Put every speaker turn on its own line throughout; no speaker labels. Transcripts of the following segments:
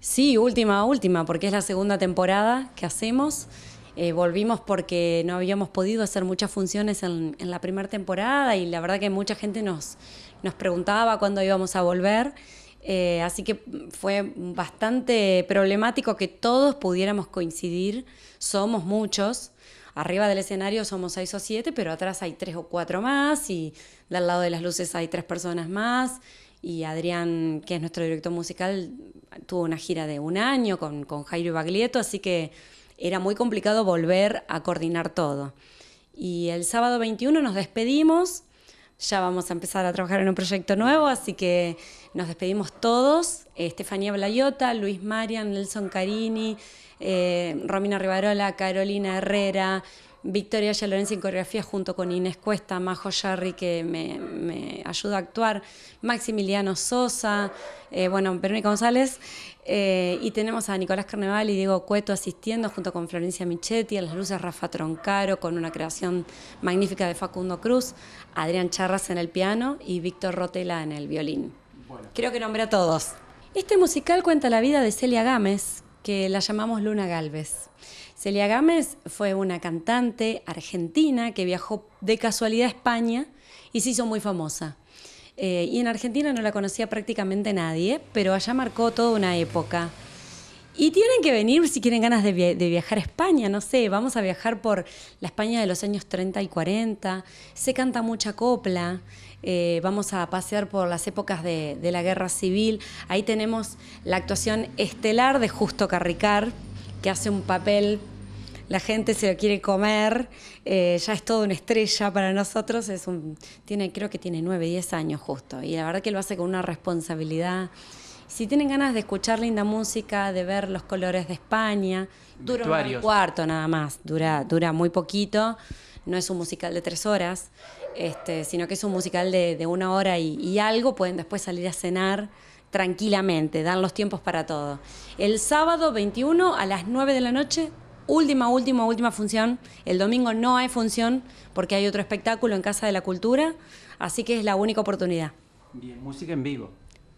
Sí, última, última, porque es la segunda temporada que hacemos. Eh, volvimos porque no habíamos podido hacer muchas funciones en, la primera temporada y la verdad que mucha gente nos, nos preguntaba cuándo íbamos a volver. Eh, así que fue bastante problemático que todos pudiéramos coincidir. Somos muchos. Arriba del escenario somos seis o siete, pero atrás hay tres o cuatro más y del lado de las luces hay tres personas más y Adrián, que es nuestro director musical, tuvo una gira de un año con, con Jairo Baglietto, así que era muy complicado volver a coordinar todo. Y el sábado 21 nos despedimos, ya vamos a empezar a trabajar en un proyecto nuevo, así que nos despedimos todos, Estefanía Blayota, Luis Marian, Nelson Carini, eh, Romina Rivarola, Carolina Herrera, Victoria Yalorenzi en coreografía junto con Inés Cuesta, Majo Yarri, que me ayuda a actuar, Maximiliano Sosa, eh, bueno, Verónica González, eh, y tenemos a Nicolás Carneval y Diego Cueto asistiendo junto con Florencia Michetti, a las luces Rafa Troncaro, con una creación magnífica de Facundo Cruz, Adrián Charras en el piano y Víctor Rotela en el violín. Creo que nombré a todos. Este musical cuenta la vida de Celia Gámez, que la llamamos Luna Galvez. Celia Gámez fue una cantante argentina que viajó de casualidad a España y se hizo muy famosa. Eh, y en Argentina no la conocía prácticamente nadie, pero allá marcó toda una época. Y tienen que venir si quieren ganas de, viajar a España, no sé, vamos a viajar por la España de los años 30 y 40, se canta mucha copla, eh, vamos a pasear por las épocas de, la guerra civil, ahí tenemos la actuación estelar de Justo Carricar, que hace un papel, la gente se lo quiere comer, eh, ya es todo una estrella para nosotros, es un, tiene, creo que tiene 9, 10 años justo, y la verdad que lo hace con una responsabilidad si tienen ganas de escuchar linda música, de ver los colores de España, dura un cuarto nada más, dura, dura muy poquito, no es un musical de tres horas, este, sino que es un musical de, una hora y, y algo, pueden después salir a cenar tranquilamente, dan los tiempos para todo. El sábado 21 a las 9 de la noche, última, última, última función. El domingo no hay función porque hay otro espectáculo en Casa de la Cultura, así que es la única oportunidad. Bien, música en vivo.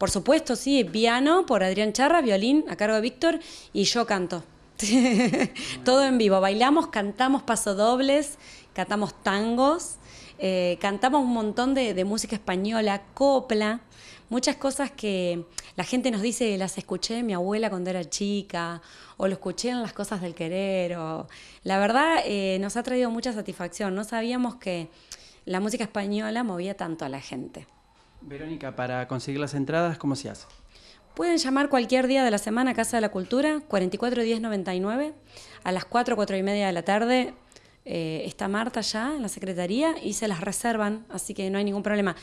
Por supuesto, sí, piano por Adrián Charra, violín a cargo de Víctor y yo canto. Todo en vivo, bailamos, cantamos pasodobles, cantamos tangos, eh, cantamos un montón de, música española, copla, muchas cosas que la gente nos dice, las escuché mi abuela cuando era chica, o lo escuché en las cosas del querer, la verdad eh, nos ha traído mucha satisfacción, no sabíamos que la música española movía tanto a la gente. Verónica, para conseguir las entradas, ¿cómo se hace? Pueden llamar cualquier día de la semana a Casa de la Cultura, 441099, a las 4, 4 y media de la tarde. Eh, está Marta ya en la secretaría y se las reservan, así que no hay ningún problema.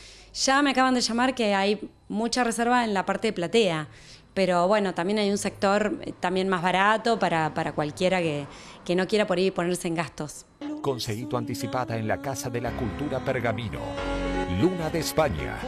Ya me acaban de llamar que hay mucha reserva en la parte de platea, pero bueno, también hay un sector eh, también más barato para, cualquiera que, no quiera por ahí ponerse en gastos. Conseguí anticipada en la Casa de la Cultura Pergamino. Luna de España.